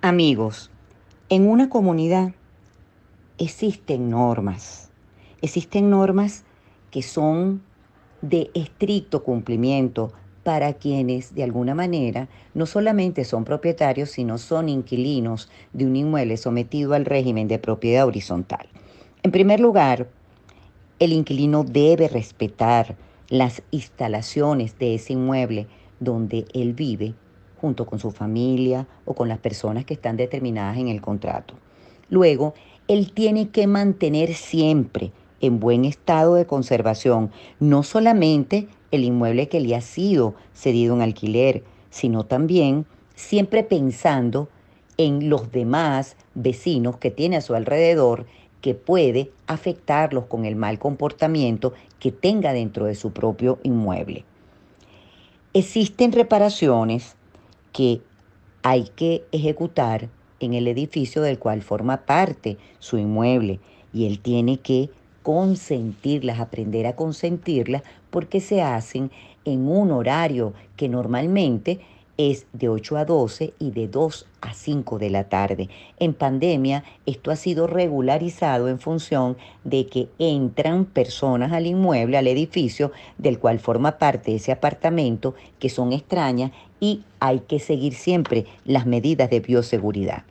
Amigos, en una comunidad existen normas, existen normas que son de estricto cumplimiento para quienes de alguna manera no solamente son propietarios, sino son inquilinos de un inmueble sometido al régimen de propiedad horizontal. En primer lugar, el inquilino debe respetar las instalaciones de ese inmueble donde él vive junto con su familia o con las personas que están determinadas en el contrato. Luego, él tiene que mantener siempre en buen estado de conservación no solamente el inmueble que le ha sido cedido en alquiler, sino también siempre pensando en los demás vecinos que tiene a su alrededor que puede afectarlos con el mal comportamiento que tenga dentro de su propio inmueble. Existen reparaciones que hay que ejecutar en el edificio del cual forma parte su inmueble y él tiene que consentirlas, aprender a consentirlas porque se hacen en un horario que normalmente es de 8 a 12 y de 2 a 5 de la tarde. En pandemia esto ha sido regularizado en función de que entran personas al inmueble, al edificio del cual forma parte ese apartamento, que son extrañas y hay que seguir siempre las medidas de bioseguridad.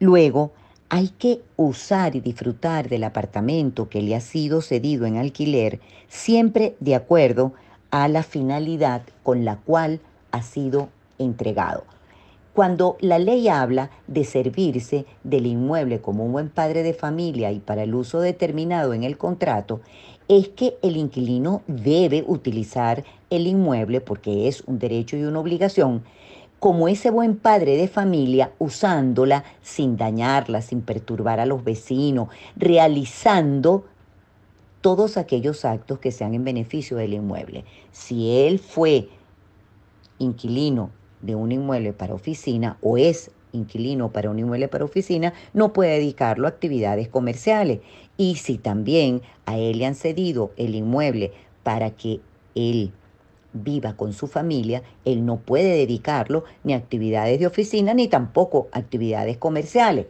Luego, hay que usar y disfrutar del apartamento que le ha sido cedido en alquiler siempre de acuerdo a la finalidad con la cual ha sido entregado. Cuando la ley habla de servirse del inmueble como un buen padre de familia y para el uso determinado en el contrato, es que el inquilino debe utilizar el inmueble porque es un derecho y una obligación como ese buen padre de familia usándola sin dañarla, sin perturbar a los vecinos, realizando todos aquellos actos que sean en beneficio del inmueble. Si él fue inquilino de un inmueble para oficina o es inquilino para un inmueble para oficina, no puede dedicarlo a actividades comerciales. Y si también a él le han cedido el inmueble para que él viva con su familia, él no puede dedicarlo ni a actividades de oficina ni tampoco a actividades comerciales.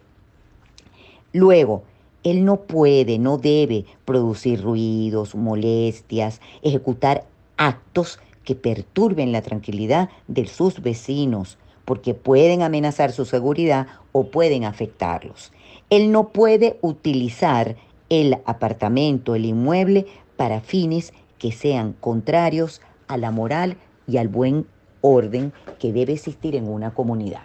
Luego, él no puede, no debe producir ruidos, molestias, ejecutar actos que perturben la tranquilidad de sus vecinos, porque pueden amenazar su seguridad o pueden afectarlos. Él no puede utilizar el apartamento, el inmueble, para fines que sean contrarios a la moral y al buen orden que debe existir en una comunidad.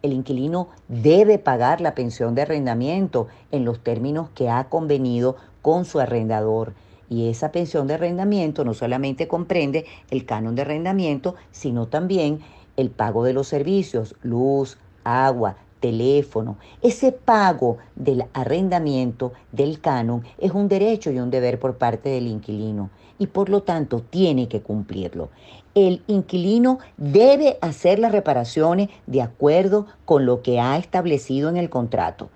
El inquilino debe pagar la pensión de arrendamiento en los términos que ha convenido con su arrendador y esa pensión de arrendamiento no solamente comprende el canon de arrendamiento, sino también el pago de los servicios, luz, agua, teléfono. Ese pago del arrendamiento del canon es un derecho y un deber por parte del inquilino y por lo tanto tiene que cumplirlo. El inquilino debe hacer las reparaciones de acuerdo con lo que ha establecido en el contrato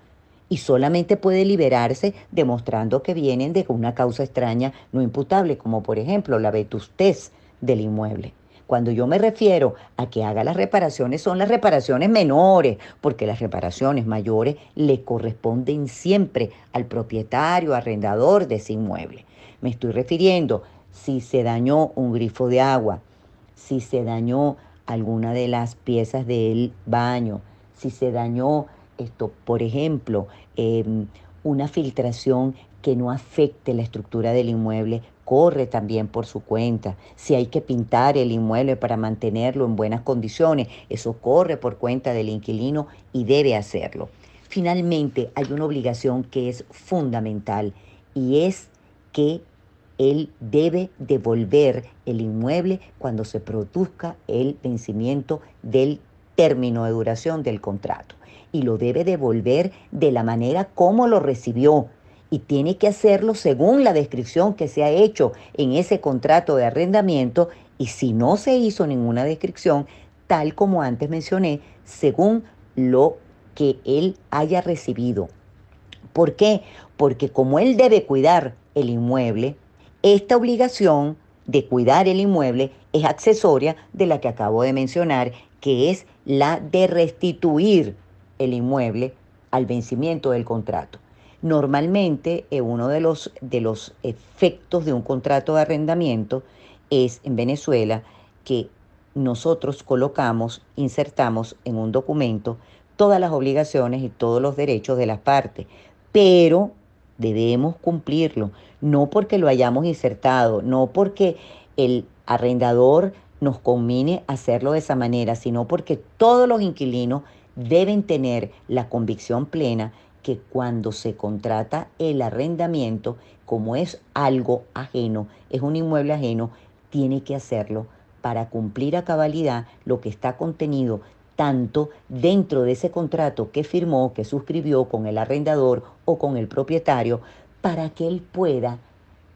y solamente puede liberarse demostrando que vienen de una causa extraña no imputable, como por ejemplo la vetustez del inmueble. Cuando yo me refiero a que haga las reparaciones, son las reparaciones menores, porque las reparaciones mayores le corresponden siempre al propietario, arrendador de ese inmueble. Me estoy refiriendo si se dañó un grifo de agua, si se dañó alguna de las piezas del baño, si se dañó esto, por ejemplo, em, una filtración que no afecte la estructura del inmueble corre también por su cuenta. Si hay que pintar el inmueble para mantenerlo en buenas condiciones, eso corre por cuenta del inquilino y debe hacerlo. Finalmente, hay una obligación que es fundamental y es que él debe devolver el inmueble cuando se produzca el vencimiento del término de duración del contrato y lo debe devolver de la manera como lo recibió. Y tiene que hacerlo según la descripción que se ha hecho en ese contrato de arrendamiento y si no se hizo ninguna descripción, tal como antes mencioné, según lo que él haya recibido. ¿Por qué? Porque como él debe cuidar el inmueble, esta obligación de cuidar el inmueble es accesoria de la que acabo de mencionar, que es la de restituir el inmueble al vencimiento del contrato. Normalmente eh, uno de los, de los efectos de un contrato de arrendamiento es en Venezuela que nosotros colocamos, insertamos en un documento todas las obligaciones y todos los derechos de las partes, pero debemos cumplirlo, no porque lo hayamos insertado, no porque el arrendador nos combine hacerlo de esa manera, sino porque todos los inquilinos deben tener la convicción plena que cuando se contrata el arrendamiento, como es algo ajeno, es un inmueble ajeno, tiene que hacerlo para cumplir a cabalidad lo que está contenido tanto dentro de ese contrato que firmó, que suscribió con el arrendador o con el propietario, para que él pueda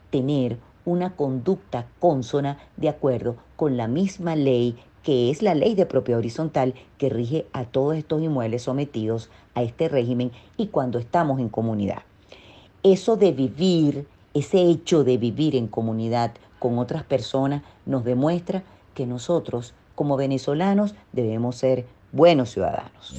tener una conducta consona de acuerdo con la misma ley que es la ley de propiedad horizontal que rige a todos estos inmuebles sometidos a este régimen y cuando estamos en comunidad. Eso de vivir, ese hecho de vivir en comunidad con otras personas nos demuestra que nosotros como venezolanos debemos ser buenos ciudadanos.